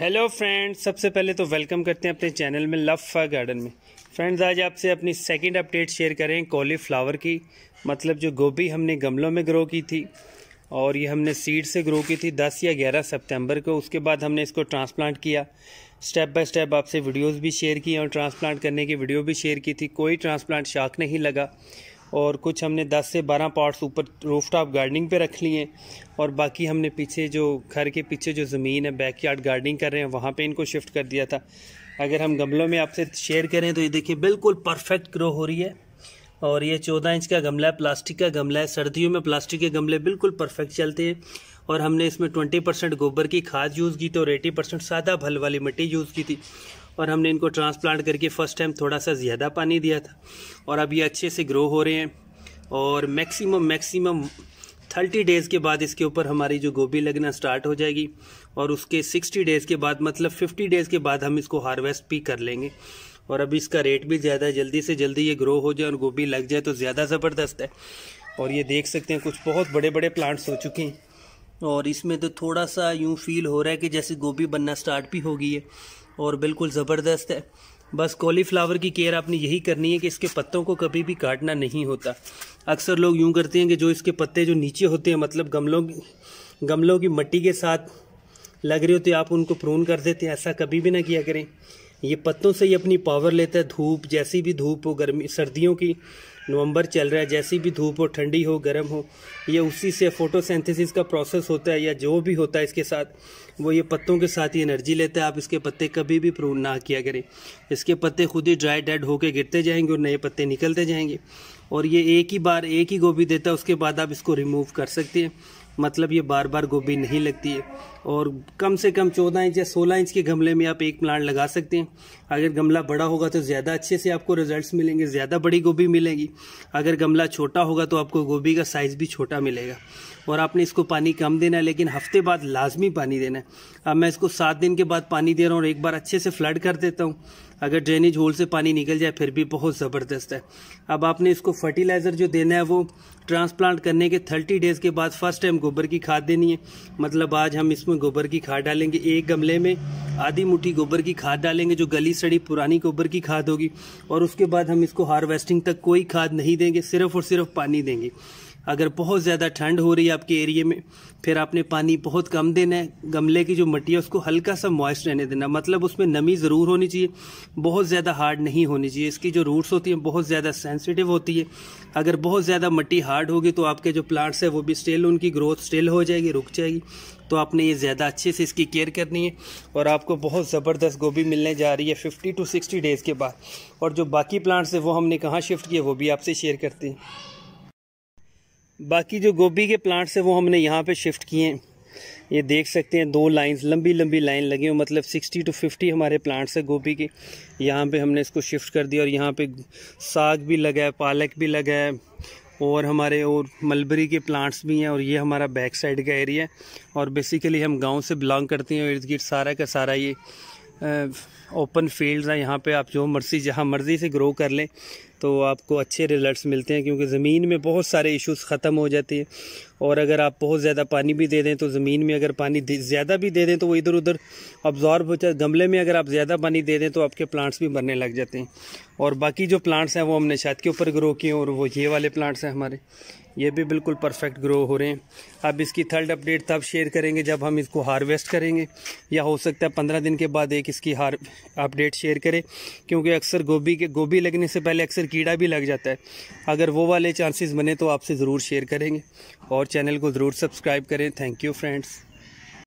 hello friends सबसे पहले तो वेलकम करते हैं अपने चैनल में लव फा गार्डन में फ्रेंड्स आज आपसे अपनी सेकंड अपडेट शेयर करें कॉलीफ्लावर की मतलब जो गोभी हमने गमलों में ग्रो की थी और ये हमने सीड से ग्रो की थी 10 या 11 सितंबर को उसके बाद हमने इसको ट्रांसप्लांट किया स्टेप बाय स्टेप आपसे वीडियोज़ भी शेयर किए और ट्रांसप्लांट करने की वीडियो भी शेयर की थी कोई ट्रांसप्लांट शाख नहीं लगा और कुछ हमने 10 से 12 पार्ट्स ऊपर रूफ टॉप गार्डनिंग पे रख लिए और बाकी हमने पीछे जो घर के पीछे जो ज़मीन है बैक यार्ड गार्डनिंग कर रहे हैं वहाँ पे इनको शिफ्ट कर दिया था अगर हम गमलों में आपसे शेयर करें तो ये देखिए बिल्कुल परफेक्ट ग्रो हो रही है और ये चौदह इंच का गमला है प्लास्टिक का गमला है सर्दियों में प्लास्टिक के गमले बिल्कुल परफेक्ट चलते हैं और हमने इसमें ट्वेंटी परसेंट गोबर की खाद यूज़ की तो और एटी परसेंट सादा भल वाली मिट्टी यूज़ की थी और हमने इनको ट्रांसप्लांट करके फ़र्स्ट टाइम थोड़ा सा ज़्यादा पानी दिया था और अब ये अच्छे से ग्रो हो रहे हैं और मैक्सिमम मैक्सिमम थर्टी डेज़ के बाद इसके ऊपर हमारी जो गोभी लगना स्टार्ट हो जाएगी और उसके सिक्सटी डेज़ के बाद मतलब फिफ्टी डेज़ के बाद हम इसको हारवेस्ट भी कर लेंगे और अब इसका रेट भी ज़्यादा है जल्दी से जल्दी ये ग्रो हो जाए और गोभी लग जाए तो ज़्यादा ज़बरदस्त है और ये देख सकते हैं कुछ बहुत बड़े बड़े प्लांट्स हो चुके हैं और इसमें तो थोड़ा सा यूँ फील हो रहा है कि जैसे गोभी बनना स्टार्ट भी हो गई है और बिल्कुल ज़बरदस्त है बस कॉलीफ्लावर की केयर आपने यही करनी है कि इसके पत्तों को कभी भी काटना नहीं होता अक्सर लोग यूँ करते हैं कि जो इसके पत्ते जो नीचे होते हैं मतलब गमलों गमलों की मट्टी के साथ लग रहे होते आप उनको प्रून कर देते हैं ऐसा कभी भी ना किया करें ये पत्तों से ही अपनी पावर लेता है धूप जैसी भी धूप हो गर्मी सर्दियों की नवंबर चल रहा है जैसी भी धूप हो ठंडी हो गर्म हो ये उसी से फोटोसिंथेसिस का प्रोसेस होता है या जो भी होता है इसके साथ वो ये पत्तों के साथ ही एनर्जी लेता है आप इसके पत्ते कभी भी प्रून ना किया करें इसके पत्ते खुद ही ड्राई डेड होकर गिरते जाएंगे और नए पत्ते निकलते जाएंगे और ये एक ही बार एक ही गोभी देता है उसके बाद आप इसको रिमूव कर सकते हैं मतलब ये बार बार गोभी नहीं लगती है और कम से कम 14 इंच या 16 इंच के गमले में आप एक प्लांट लगा सकते हैं अगर गमला बड़ा होगा तो ज़्यादा अच्छे से आपको रिजल्ट्स मिलेंगे ज़्यादा बड़ी गोभी मिलेगी अगर गमला छोटा होगा तो आपको गोभी का साइज़ भी छोटा मिलेगा और आपने इसको पानी कम देना है लेकिन हफ्ते बाद लाजमी पानी देना है अब मैं इसको सात दिन के बाद पानी दे रहा हूँ और एक बार अच्छे से फ्लड कर देता हूँ अगर ड्रेनेज होल से पानी निकल जाए फिर भी बहुत ज़बरदस्त है अब आपने इसको फर्टिलाइज़र जो देना है वो ट्रांसप्लांट करने के थर्टी डेज़ के बाद फर्स्ट टाइम गोबर की खाद देनी है मतलब आज हम इसमें गोबर की खाद डालेंगे एक गमले में आधी मुट्ठी गोबर की खाद डालेंगे जो गली सड़ी पुरानी गोबर की खाद होगी और उसके बाद हम इसको हार्वेस्टिंग तक कोई खाद नहीं देंगे सिर्फ और सिर्फ पानी देंगे अगर बहुत ज़्यादा ठंड हो रही है आपके एरिए में फिर आपने पानी बहुत कम देना है गमले की जो मट्टी है उसको हल्का सा मॉइस्ट रहने देना मतलब उसमें नमी ज़रूर होनी चाहिए बहुत ज़्यादा हार्ड नहीं होनी चाहिए इसकी जो रूट्स होती हैं बहुत ज़्यादा सेंसिटिव होती है अगर बहुत ज़्यादा मट्टी हार्ड होगी तो आपके जो प्लांट्स हैं वो भी स्टिल उनकी ग्रोथ स्टिल हो जाएगी रुक जाएगी तो आपने ये ज़्यादा अच्छे से इसकी केयर करनी है और आपको बहुत ज़बरदस्त गोभी मिलने जा रही है फिफ्टी टू सिक्सटी डेज़ के बाद और जो बाकी प्लांट्स हैं वो हमने कहाँ शिफ्ट किए वो भी आपसे शेयर करते हैं बाकी जो गोभी के प्लांट्स हैं वो हमने यहाँ पे शिफ्ट किए हैं ये देख सकते हैं दो लाइंस लंबी लंबी लाइन लगी हुई मतलब 60 टू 50 हमारे प्लांट्स हैं गोभी के यहाँ पे हमने इसको शिफ्ट कर दिया और यहाँ पे साग भी लगा है पालक भी लगा है और हमारे और मलबरी के प्लांट्स भी हैं और ये हमारा बैक साइड का एरिया है और बेसिकली हम गाँव से बिलोंग करते हैं इर्द गिर्द सारा का सारा ये आ, ओपन फील्ड्स हैं यहाँ पे आप जो मर्जी जहाँ मर्ज़ी से ग्रो कर लें तो आपको अच्छे रिजल्ट्स मिलते हैं क्योंकि ज़मीन में बहुत सारे इश्यूज ख़त्म हो जाते हैं और अगर आप बहुत ज़्यादा पानी भी दे दें तो ज़मीन में अगर पानी ज़्यादा भी दे दें तो वो इधर उधर अब्जॉर्ब हो जाए गमले में अगर आप ज़्यादा पानी दे दें तो आपके प्लांट्स भी मरने लग जाते हैं और बाकी जो प्लांट्स हैं वो हमने छत के ऊपर ग्रो किए और वो ये वाले प्लांट्स हैं हमारे ये भी बिल्कुल परफेक्ट ग्रो हो रहे हैं अब इसकी थर्ड अपडेट तब शेयर करेंगे जब हम इसको हारवेस्ट करेंगे या हो सकता है पंद्रह दिन के बाद एक इसकी हार अपडेट शेयर करें क्योंकि अक्सर गोभी के गोभी लगने से पहले अक्सर कीड़ा भी लग जाता है अगर वो वाले चांसेस बने तो आपसे ज़रूर शेयर करेंगे और चैनल को ज़रूर सब्सक्राइब करें थैंक यू फ्रेंड्स